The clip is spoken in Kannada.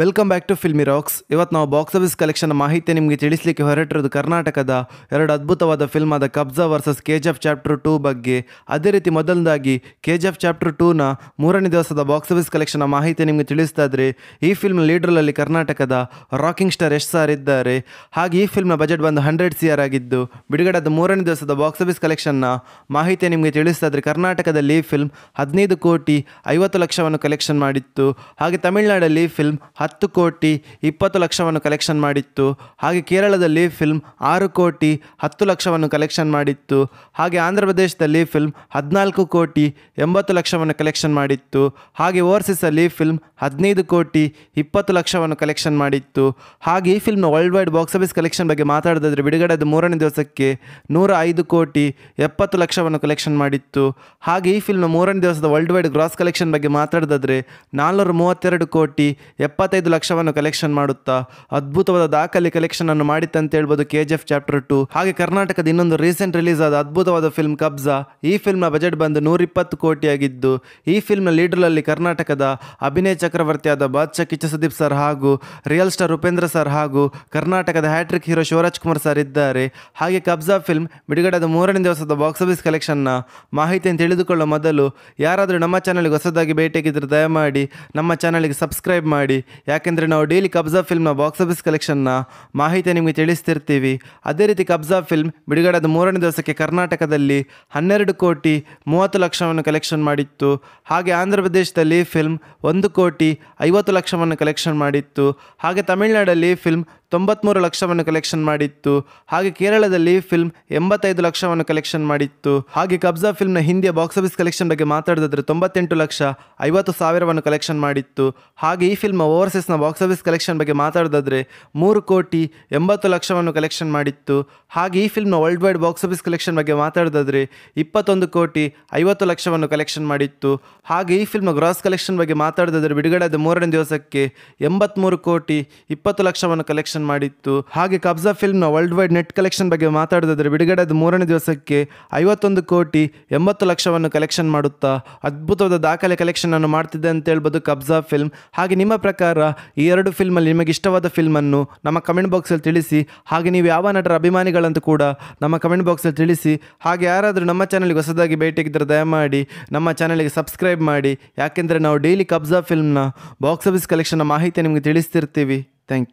welcome back to filmy rocks ಇವತ್ತು ನಾವು ಬಾಕ್ಸ್ ಆಫೀಸ್ ಕಲೆಕ್ಷನ್ ಮಾಹಿತಿ ನಿಮಗೆ ತಿಳಿಸಲಿಕ್ಕೆ ಹೊರಟಿರೋದು ಕರ್ನಾಟಕದ ಎರಡು ಅದ್ಭುತವಾದ ಫಿಲ್ಮ್ ಆದ Kabzaa versus K G F chapter two ಬಗ್ಗೆ ಅದೇ ರೀತಿ ಮೊದಲನೇದಾಗಿ ಕೆ ಜಿ ಎಫ್ ಚಾಪ್ಟರ್ ಟೂನ ಮೂರನೇ ದಿವಸದ ಬಾಕ್ಸ್ ಆಫೀಸ್ ಕಲೆಕ್ಷನ್ ಮಾಹಿತಿ ನಿಮಗೆ ತಿಳಿಸ್ತಾ ಇದ್ರೆ ಈ ಫಿಲ್ಮ್ ಲೀಡ್ರಲ್ಲಿ ಕರ್ನಾಟಕದ ರಾಕಿಂಗ್ ಸ್ಟಾರ್ ಎಸ್ ಸಾರ್ ಇದ್ದಾರೆ ಹಾಗೆ ಈ ಫಿಲ್ಮ್ನ ಬಜೆಟ್ ಬಂದು ಹಂಡ್ರೆಡ್ ಸಿ ಆರ್ ಆಗಿದ್ದು ಬಿಡುಗಡೆದ ಮೂರನೇ ದಿವಸದ ಬಾಕ್ಸ್ ಆಫೀಸ್ ಕಲೆಕ್ಷನ್ನ ಮಾಹಿತಿ ನಿಮಗೆ ತಿಳಿಸ್ತಾ ಇದ್ರೆ ಕರ್ನಾಟಕದಲ್ಲಿ ಈ ಫಿಲ್ಮ್ ಹದಿನೈದು ಕೋಟಿ ಐವತ್ತು ಲಕ್ಷವನ್ನು ಕಲೆಕ್ಷನ್ ಮಾಡಿತ್ತು ಹಾಗೆ ತಮಿಳುನಾಡಲ್ಲಿ ಈ ಫಿಲ್ಮ್ ಹತ್ತು ಕೋಟಿ ಇಪ್ಪತ್ತು ಲಕ್ಷವನ್ನು ಕಲೆಕ್ಷನ್ ಮಾಡಿತ್ತು ಹಾಗೆ ಕೇರಳದಲ್ಲಿ ಫಿಲ್ಮ್ ಆರು ಕೋಟಿ ಹತ್ತು ಲಕ್ಷವನ್ನು ಕಲೆಕ್ಷನ್ ಮಾಡಿತ್ತು ಹಾಗೆ ಆಂಧ್ರ ಪ್ರದೇಶದಲ್ಲಿ ಫಿಲ್ಮ್ ಹದಿನಾಲ್ಕು ಕೋಟಿ ಎಂಬತ್ತು ಲಕ್ಷವನ್ನು ಕಲೆಕ್ಷನ್ ಮಾಡಿತ್ತು ಹಾಗೆ ಓವರ್ಸೀಸಲ್ಲಿ ಫಿಲ್ಮ್ ಹದಿನೈದು ಕೋಟಿ ಇಪ್ಪತ್ತು ಲಕ್ಷವನ್ನು ಕಲೆಕ್ಷನ್ ಮಾಡಿತ್ತು ಹಾಗೆ ಈ ಫಿಲ್ಮ್ನ world wide box office collection ಬಗ್ಗೆ ಮಾತಾಡೋದಾದರೆ ಬಿಡುಗಡೆದ ಮೂರನೇ ದಿವಸಕ್ಕೆ ನೂರ ಐದು ಕೋಟಿ ಎಪ್ಪತ್ತು ಲಕ್ಷವನ್ನು ಕಲೆಕ್ಷನ್ ಮಾಡಿತ್ತು ಹಾಗೆ ಈ ಫಿಲ್ಮ್ನ ಮೂರನೇ ದಿವಸದ ವರ್ಲ್ಡ್ ವೈಡ್ ಗ್ರಾಸ್ ಕಲೆಕ್ಷನ್ ಬಗ್ಗೆ ಮಾತಾಡೋದಾದರೆ ನಾಲ್ನೂರ ಮೂವತ್ತೆರಡು ಕೋಟಿ ಎಪ್ಪತ್ತು ಇಪ್ಪತ್ತೈದು ಲಕ್ಷವನ್ನು ಕಲೆಕ್ಷನ್ ಮಾಡುತ್ತಾ ಅದ್ಭುತವಾದ ದಾಖಲೆ ಕಲೆಕ್ಷನ್ ಅನ್ನು ಅಂತ ಹೇಳ್ಬೋದು K G F chapter two ಹಾಗೆ ಕರ್ನಾಟಕದ ಇನ್ನೊಂದು ರೀಸೆಂಟ್ ರಿಲೀಸ್ ಆದ ಅದ್ಭುತವಾದ ಫಿಲ್ಮ್ ಕಬ್ಜಾ ಈ ಫಿಲ್ಮ್ನ ಬಜೆಟ್ ಬಂದು ನೂರಿಪ್ಪತ್ತು ಕೋಟಿಯಾಗಿದ್ದು ಈ ಫಿಲ್ಮ್ನ ಅಲ್ಲಿ ಕರ್ನಾಟಕದ ಅಭಿನಯ ಚಕ್ರವರ್ತಿಯಾದ ಬಾದ್ಶಾ ಕಿಚ್ಚ ಸುದೀಪ್ ಸರ್ ಹಾಗೂ ರಿಯಲ್ ಸ್ಟಾರ್ ಉಪೇಂದ್ರ ಸರ್ ಹಾಗೂ ಕರ್ನಾಟಕದ hat trick hero Shivaraj Kumar sir ಇದ್ದಾರೆ ಹಾಗೆ ಕಬ್ಜಾ ಫಿಲ್ಮ್ ಬಿಡುಗಡೆದ ಮೂರನೇ ದಿವಸದ ಬಾಕ್ಸ್ ಆಫೀಸ್ ಕಲೆಕ್ಷನ್ನ ಮಾಹಿತಿಯನ್ನು ತಿಳಿದುಕೊಳ್ಳುವ ಮೊದಲು ಯಾರಾದರೂ ನಮ್ಮ ಚಾನಲ್ಗೆ ಹೊಸದಾಗಿ ಭೇಟಿಯಾಗಿದ್ದರೆ ದಯಮಾಡಿ ನಮ್ಮ ಚಾನಲ್ಗೆ ಸಬ್ಸ್ಕ್ರೈಬ್ ಮಾಡಿ ಯಾಕೆಂದರೆ ನಾವು ಡೈಲಿ ಕಬ್ಜಾ ಫಿಲ್ಮ್ನ ಬಾಕ್ಸ್ ಆಫೀಸ್ ಕಲೆಕ್ಷನ್ನ ಮಾಹಿತಿ ನಿಮಗೆ ತಿಳಿಸ್ತಿರ್ತೀವಿ ಅದೇ ರೀತಿ ಕಬ್ಜಾ ಫಿಲ್ಮ್ ಬಿಡುಗಡೆದ ಮೂರನೇ ದಿವಸಕ್ಕೆ ಕರ್ನಾಟಕದಲ್ಲಿ ಹನ್ನೆರಡು ಕೋಟಿ ಮೂವತ್ತು ಲಕ್ಷವನ್ನು ಕಲೆಕ್ಷನ್ ಮಾಡಿತ್ತು ಹಾಗೆ ಆಂಧ್ರ ಪ್ರದೇಶದಲ್ಲಿ ಫಿಲ್ಮ್ ಒಂದು ಕೋಟಿ ಐವತ್ತು ಲಕ್ಷವನ್ನು ಕಲೆಕ್ಷನ್ ಮಾಡಿತ್ತು ಹಾಗೆ ತಮಿಳುನಾಡಲ್ಲಿ ಫಿಲ್ಮ್ ತೊಂಬತ್ತ್ಮೂರು ಲಕ್ಷವನ್ನು ಕಲೆಕ್ಷನ್ ಮಾಡಿತ್ತು ಹಾಗೆ ಕೇರಳದಲ್ಲಿ ಫಿಲ್ಮ್ ಎಂಬತ್ತೈದು ಲಕ್ಷವನ್ನು ಕಲೆಕ್ಷನ್ ಮಾಡಿತ್ತು ಹಾಗೆ ಕಬ್ಜಾ ಫಿಲ್ಮ್ನ ಹಿಂದಿಯ ಬಾಕ್ಸ್ ಆಫೀಸ್ ಕಲೆಕ್ಷನ್ ಬಗ್ಗೆ ಮಾತಾಡಿದ್ರೆ ತೊಂಬತ್ತೆಂಟು ಲಕ್ಷ ಐವತ್ತು ಸಾವಿರವನ್ನು ಕಲೆಕ್ಷನ್ ಮಾಡಿತ್ತು ಹಾಗೆ ಈ ಫಿಲ್ಮ್ ಓವರ್ಸೀಸ್ನ ಬಾಕ್ಸ್ ಆಫೀಸ್ ಕಲೆಕ್ಷನ್ ಬಗ್ಗೆ ಮಾತಾಡಿದ್ರೆ ಮೂರು ಕೋಟಿ ಎಂಬತ್ತು ಲಕ್ಷವನ್ನು ಕಲೆಕ್ಷನ್ ಮಾಡಿತ್ತು ಹಾಗೆ ಈ ಫಿಲ್ಮ್ನ world wide box office collection ಬಗ್ಗೆ ಮಾತಾಡಿದ್ರೆ ಇಪ್ಪತ್ತೊಂದು ಕೋಟಿ ಐವತ್ತು ಲಕ್ಷವನ್ನು ಕಲೆಕ್ಷನ್ ಮಾಡಿತ್ತು ಹಾಗೆ ಈ ಫಿಲ್ಮ್ನ ಗ್ರಾಸ್ ಕಲೆಕ್ಷನ್ ಬಗ್ಗೆ ಮಾತಾಡಿದ್ರೆ ಬಿಡುಗಡೆಯಾದ ಮೂರನೇ ದಿವಸಕ್ಕೆ ಎಂಬತ್ತ್ಮೂರು ಕೋಟಿ ಇಪ್ಪತ್ತು ಲಕ್ಷವನ್ನು ಕಲೆಕ್ಷನ್ ಕಲೆಕ್ಷನ್ ಮಾಡಿತ್ತು ಹಾಗೆ ಕಬ್ಜಾ ಫಿಲ್ಮ್ನ ವರ್ಲ್ಡ್ ವೈಡ್ ನೆಟ್ ಕಲೆಕ್ಷನ್ ಬಗ್ಗೆ ಮಾತಾಡೋದಾದರೆ ಬಿಡುಗಡೆದ ಮೂರನೇ ದಿವಸಕ್ಕೆ ಐವತ್ತೊಂದು ಕೋಟಿ ಎಂಬತ್ತು ಲಕ್ಷವನ್ನು ಕಲೆಕ್ಷನ್ ಮಾಡುತ್ತಾ ಅದ್ಭುತವಾದ ದಾಖಲೆ ಕಲೆಕ್ಷನ್ ಅನ್ನು ಮಾಡ್ತಿದೆ ಅಂತ ಹೇಳ್ಬೋದು ಕಬ್ಜಾ ಫಿಲ್ಮ್ ಹಾಗೆ ನಿಮ್ಮ ಪ್ರಕಾರ ಈ ಎರಡು ಫಿಲ್ಮಲ್ಲಿ ನಿಮಗೆ ಇಷ್ಟವಾದ ಫಿಲ್ಮನ್ನು ನಮ್ಮ ಕಮೆಂಟ್ ಬಾಕ್ಸಲ್ಲಿ ತಿಳಿಸಿ ಹಾಗೆ ನೀವು ಯಾವ ನಟರ ಅಭಿಮಾನಿಗಳಂತೂ ಕೂಡ ನಮ್ಮ ಕಮೆಂಟ್ ಬಾಕ್ಸಲ್ಲಿ ತಿಳಿಸಿ ಹಾಗೆ ಯಾರಾದರೂ ನಮ್ಮ ಚಾನಲ್ಗೆ ಹೊಸದಾಗಿ ಭೇಟಿಗಿದ್ದರೆ ದಯಮಾಡಿ ನಮ್ಮ ಚಾನಲ್ಗೆ ಸಬ್ಸ್ಕ್ರೈಬ್ ಮಾಡಿ ಯಾಕೆಂದರೆ ನಾವು ಡೈಲಿ ಕಬ್ಜಾ ಫಿಲ್ಮ್ನ ಬಾಕ್ಸ್ ಆಫೀಸ್ ಕಲೆಕ್ಷನ್ನ ಮಾಹಿತಿ ನಿಮಗೆ ತಿಳಿಸ್ತಿರ್ತೀವಿ ಥ್ಯಾಂಕ್ ಯು